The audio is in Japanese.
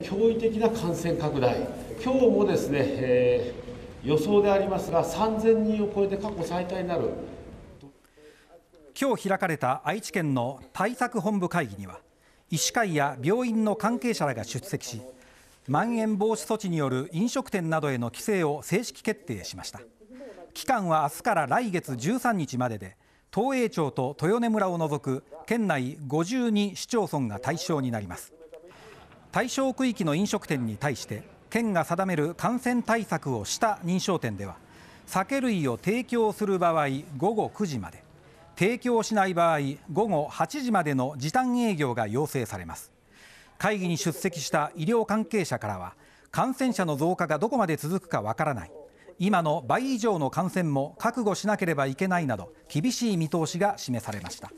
驚異的な感染拡大、今日もですね、えー、予想でありますが、3000人を超えて過去最多になる。今日開かれた愛知県の対策本部会議には、医師会や病院の関係者らが出席し、まん延防止措置による飲食店などへの規制を正式決定しました。期間は明日から来月13日までで、東栄町と豊根村を除く県内52市町村が対象になります。対象区域の飲食店に対して県が定める感染対策をした認証店では酒類を提供する場合午後9時まで提供しない場合午後8時までの時短営業が要請されます会議に出席した医療関係者からは感染者の増加がどこまで続くかわからない今の倍以上の感染も覚悟しなければいけないなど厳しい見通しが示されました